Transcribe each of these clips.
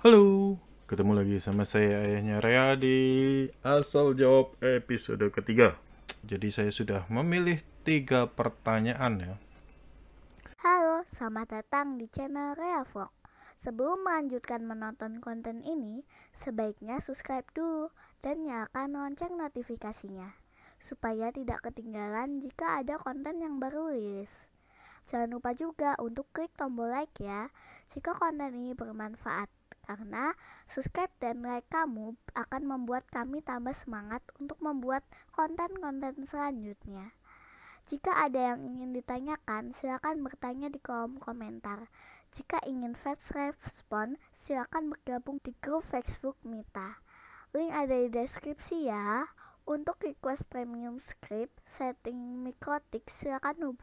Halo, ketemu lagi sama saya ayahnya Rea di Asal Jawab episode ketiga. Jadi saya sudah memilih tiga pertanyaan ya. Halo, selamat datang di channel Rea Vlog. Sebelum melanjutkan menonton konten ini, sebaiknya subscribe dulu dan nyalakan lonceng notifikasinya supaya tidak ketinggalan jika ada konten yang baru rilis. Jangan lupa juga untuk klik tombol like ya, jika konten ini bermanfaat. Karena subscribe dan like kamu akan membuat kami tambah semangat untuk membuat konten-konten selanjutnya. Jika ada yang ingin ditanyakan, silakan bertanya di kolom komentar. Jika ingin fast respon, silakan bergabung di grup Facebook Mita. Link ada di deskripsi ya. Untuk request premium script, setting mikrotik, silakan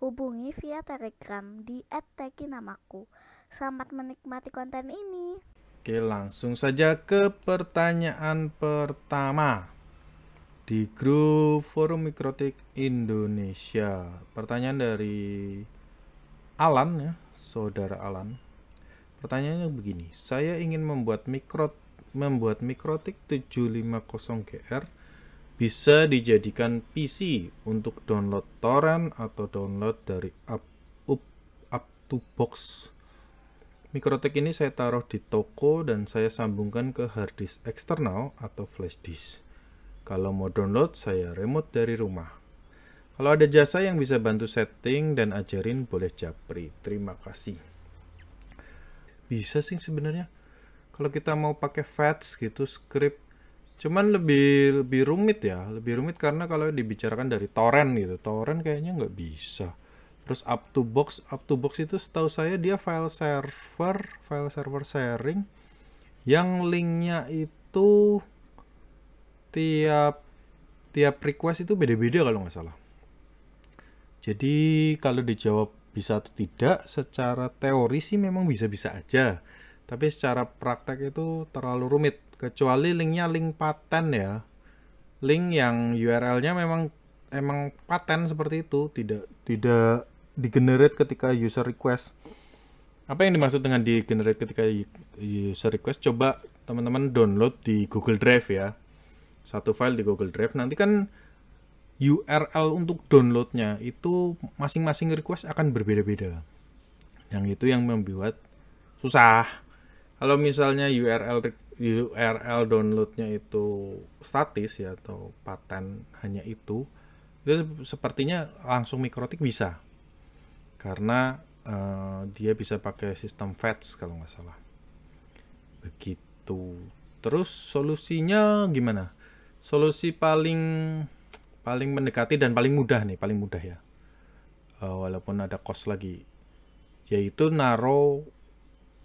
hubungi via Telegram di @tekinamaku. namaku. Selamat menikmati konten ini. Oke, langsung saja ke pertanyaan pertama di grup forum Mikrotik Indonesia. Pertanyaan dari Alan ya, saudara Alan. Pertanyaannya begini, saya ingin membuat mikro membuat Mikrotik 750GR bisa dijadikan PC untuk download torrent atau download dari up, up, up to box Mikrotik ini saya taruh di toko dan saya sambungkan ke hard disk eksternal atau flash disk. Kalau mau download, saya remote dari rumah. Kalau ada jasa yang bisa bantu setting dan ajarin, boleh japri. Terima kasih. Bisa sih sebenarnya. Kalau kita mau pakai fetch gitu, script. Cuman lebih lebih rumit ya, lebih rumit karena kalau dibicarakan dari torrent gitu, torrent kayaknya nggak bisa. Terus up to box, up to box itu setahu saya dia file server, file server sharing yang linknya itu tiap tiap request itu beda-beda kalau nggak salah. Jadi kalau dijawab bisa atau tidak secara teori sih memang bisa-bisa aja. Tapi secara praktek itu terlalu rumit. Kecuali linknya link paten ya. Link yang URL-nya memang emang paten seperti itu tidak tidak digenerate ketika user request apa yang dimaksud dengan digenerate ketika user request coba teman-teman download di Google Drive ya satu file di Google Drive nanti kan URL untuk downloadnya itu masing-masing request akan berbeda-beda yang itu yang membuat susah kalau misalnya URL URL downloadnya itu statis ya atau paten hanya itu itu sepertinya langsung mikrotik bisa karena uh, dia bisa pakai sistem fetch kalau nggak salah begitu terus solusinya gimana solusi paling paling mendekati dan paling mudah nih paling mudah ya uh, walaupun ada cost lagi yaitu naro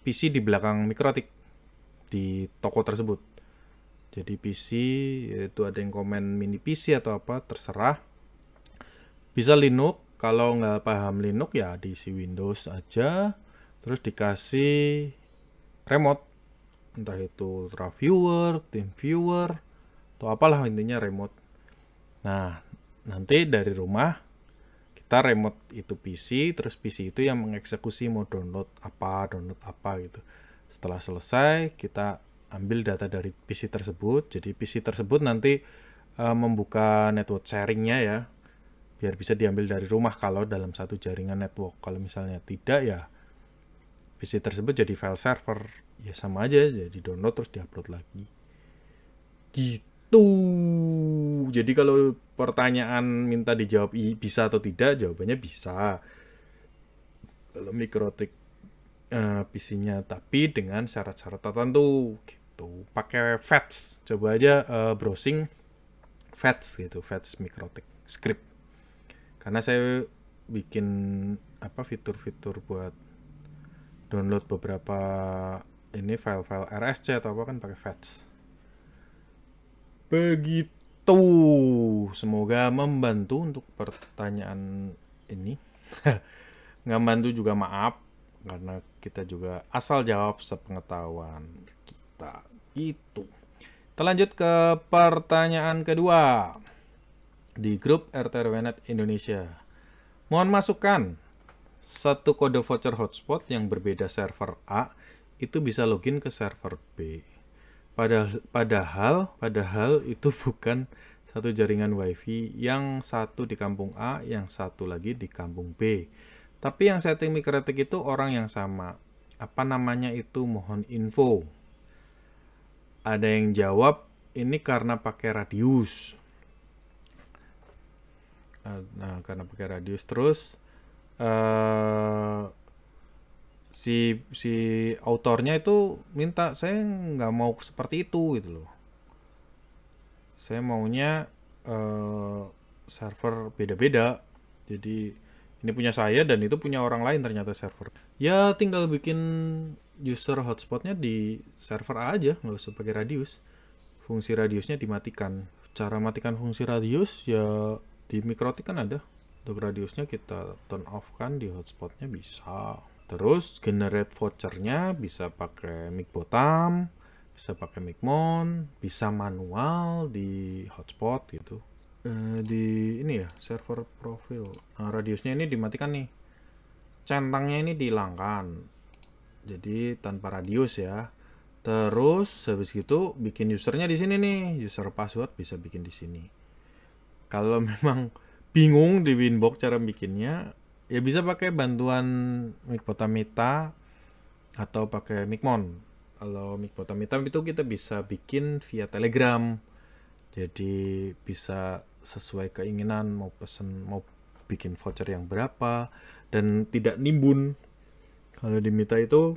PC di belakang mikrotik di toko tersebut jadi PC yaitu ada yang komen mini PC atau apa terserah bisa Linux kalau nggak paham Linux ya di si Windows aja terus dikasih remote entah itu Viewer, TraViewer, Viewer, atau apalah intinya remote nah nanti dari rumah kita remote itu PC terus PC itu yang mengeksekusi mau download apa download apa gitu setelah selesai kita ambil data dari PC tersebut jadi PC tersebut nanti eh, membuka network sharingnya ya biar bisa diambil dari rumah kalau dalam satu jaringan network. Kalau misalnya tidak ya PC tersebut jadi file server. Ya sama aja jadi download terus diupload lagi. Gitu. Jadi kalau pertanyaan minta dijawab bisa atau tidak, jawabannya bisa. Kalau mikrotik uh, eh, PC-nya tapi dengan syarat-syarat tertentu gitu. Pakai fetch, coba aja uh, browsing fetch gitu, fetch mikrotik script karena saya bikin apa fitur-fitur buat download beberapa ini file-file RSC atau apa kan pakai fetch begitu semoga membantu untuk pertanyaan ini nggak bantu juga maaf karena kita juga asal jawab sepengetahuan kita itu kita lanjut ke pertanyaan kedua di grup RTRWNet Indonesia. Mohon masukkan satu kode voucher hotspot yang berbeda server A itu bisa login ke server B. Padahal, padahal, padahal itu bukan satu jaringan WiFi yang satu di kampung A, yang satu lagi di kampung B. Tapi yang setting mikrotik itu orang yang sama. Apa namanya itu mohon info. Ada yang jawab ini karena pakai radius Ah, nah karena pakai radius terus uh, si si autornya itu minta saya nggak mau seperti itu gitu loh saya maunya uh, server beda-beda jadi ini punya saya dan itu punya orang lain ternyata server ya tinggal bikin user hotspotnya di server A aja nggak usah pakai radius fungsi radiusnya dimatikan cara matikan fungsi radius ya di mikrotik kan ada untuk radiusnya kita turn off kan di hotspotnya bisa terus generate vouchernya bisa pakai mic bottom bisa pakai mic mount bisa manual di hotspot gitu eh, di ini ya server profil nah, radiusnya ini dimatikan nih centangnya ini dihilangkan jadi tanpa radius ya terus habis gitu bikin usernya di sini nih user password bisa bikin di sini kalau memang bingung di Winbox cara bikinnya ya bisa pakai bantuan Mikpotamita atau pakai Mikmon kalau Mikpotamita itu kita bisa bikin via Telegram jadi bisa sesuai keinginan mau pesen mau bikin voucher yang berapa dan tidak nimbun kalau di Mita itu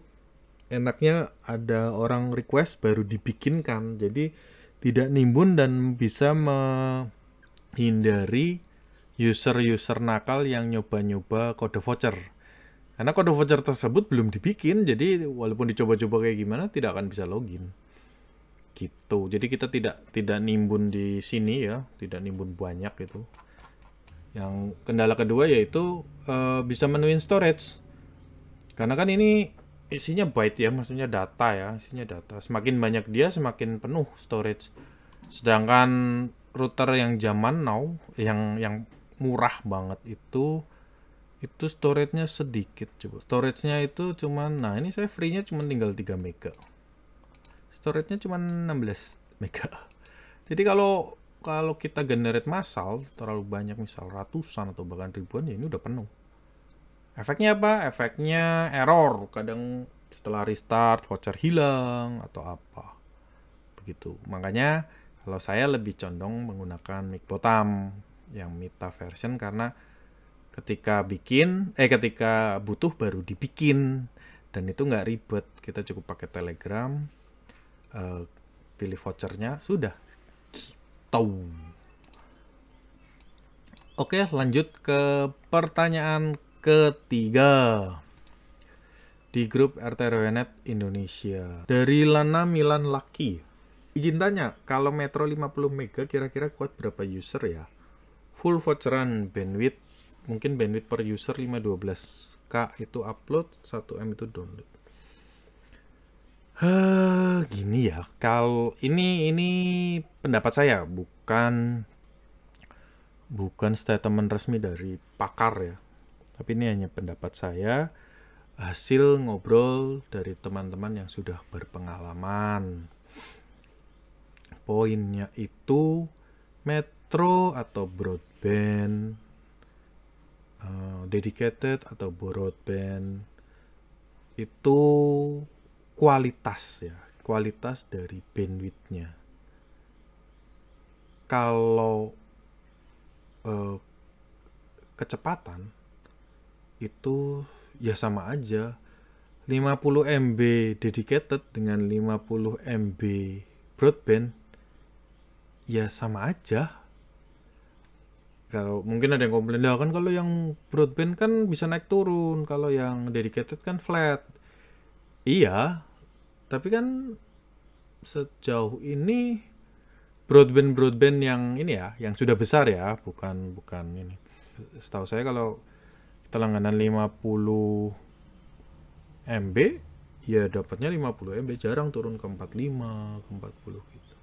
enaknya ada orang request baru dibikinkan jadi tidak nimbun dan bisa me hindari user-user nakal yang nyoba-nyoba kode voucher. Karena kode voucher tersebut belum dibikin, jadi walaupun dicoba-coba kayak gimana tidak akan bisa login. Gitu. Jadi kita tidak tidak nimbun di sini ya, tidak nimbun banyak gitu. Yang kendala kedua yaitu e, bisa menuin storage. Karena kan ini isinya byte ya, maksudnya data ya, isinya data. Semakin banyak dia semakin penuh storage. Sedangkan router yang zaman now yang yang murah banget itu itu storage-nya sedikit coba storage-nya itu cuman nah ini saya free-nya cuma tinggal 3 mega storage-nya cuma 16 mega jadi kalau kalau kita generate massal terlalu banyak misal ratusan atau bahkan ribuan ya ini udah penuh efeknya apa efeknya error kadang setelah restart voucher hilang atau apa begitu makanya kalau saya lebih condong menggunakan mic botam yang Mita version karena ketika bikin eh ketika butuh baru dibikin dan itu nggak ribet kita cukup pakai telegram uh, pilih vouchernya sudah gitu oke lanjut ke pertanyaan ketiga di grup RT Indonesia dari Lana Milan Laki Izin tanya, kalau Metro 50 Mega kira-kira kuat berapa user ya? Full voucheran bandwidth, mungkin bandwidth per user 512k itu upload, 1M itu download. Huh, eh, gini ya, kalau ini ini pendapat saya bukan bukan statement resmi dari pakar ya, tapi ini hanya pendapat saya hasil ngobrol dari teman-teman yang sudah berpengalaman poinnya itu metro atau broadband, uh, dedicated atau broadband itu kualitas ya, kualitas dari bandwidthnya. Kalau uh, kecepatan itu ya sama aja 50 MB dedicated dengan 50 MB broadband ya sama aja kalau mungkin ada yang komplain lah kan kalau yang broadband kan bisa naik turun kalau yang dedicated kan flat iya tapi kan sejauh ini broadband broadband yang ini ya yang sudah besar ya bukan bukan ini setahu saya kalau kita langganan 50 MB ya dapatnya 50 MB jarang turun ke 45 ke 40 gitu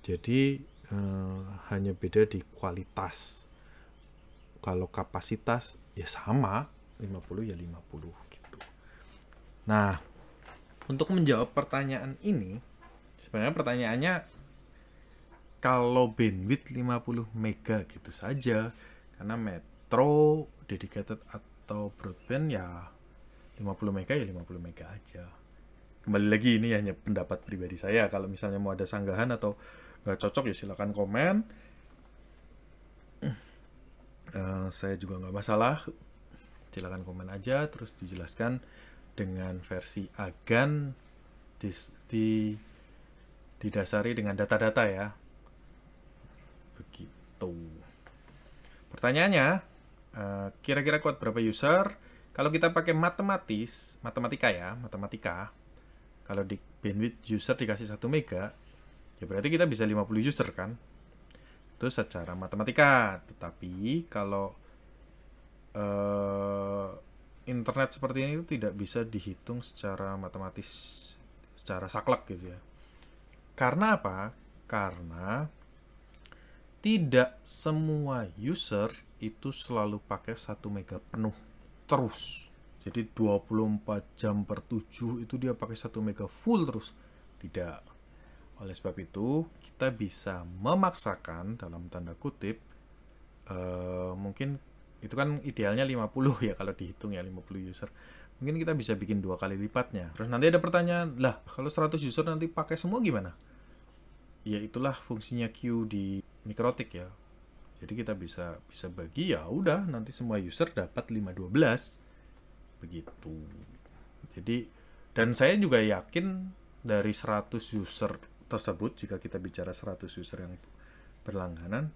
jadi eh, hanya beda di kualitas. Kalau kapasitas ya sama, 50 ya 50 gitu. Nah, untuk menjawab pertanyaan ini, sebenarnya pertanyaannya kalau bandwidth 50 mega gitu saja karena metro dedicated atau broadband ya 50 mega ya 50 mega aja kembali lagi ini hanya pendapat pribadi saya kalau misalnya mau ada sanggahan atau nggak cocok ya silahkan komen uh, saya juga nggak masalah silahkan komen aja terus dijelaskan dengan versi agan di, di didasari dengan data-data ya begitu pertanyaannya eh, kira-kira uh, kuat berapa user kalau kita pakai matematis matematika ya matematika kalau di bandwidth user dikasih 1 mega Ya berarti kita bisa 50 user kan? Itu secara matematika. Tetapi kalau uh, internet seperti ini itu tidak bisa dihitung secara matematis, secara saklek gitu ya. Karena apa? Karena tidak semua user itu selalu pakai 1 mega penuh terus. Jadi 24 jam per 7 itu dia pakai 1 mega full terus. Tidak. Oleh sebab itu, kita bisa memaksakan dalam tanda kutip uh, mungkin itu kan idealnya 50 ya kalau dihitung ya 50 user mungkin kita bisa bikin dua kali lipatnya terus nanti ada pertanyaan lah kalau 100 user nanti pakai semua gimana ya itulah fungsinya queue di mikrotik ya jadi kita bisa bisa bagi ya udah nanti semua user dapat 512 begitu jadi dan saya juga yakin dari 100 user tersebut jika kita bicara 100 user yang berlangganan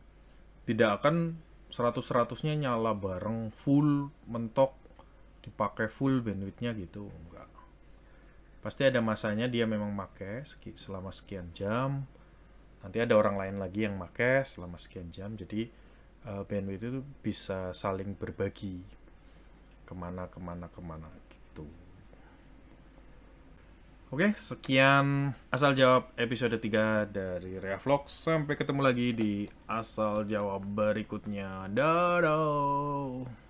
tidak akan 100-100-nya nyala bareng full mentok dipakai full bandwidthnya gitu enggak pasti ada masanya dia memang make selama sekian jam nanti ada orang lain lagi yang make selama sekian jam jadi uh, bandwidth itu bisa saling berbagi kemana kemana kemana gitu Oke, sekian asal jawab episode 3 dari Rea Vlog. Sampai ketemu lagi di asal jawab berikutnya. Dadah.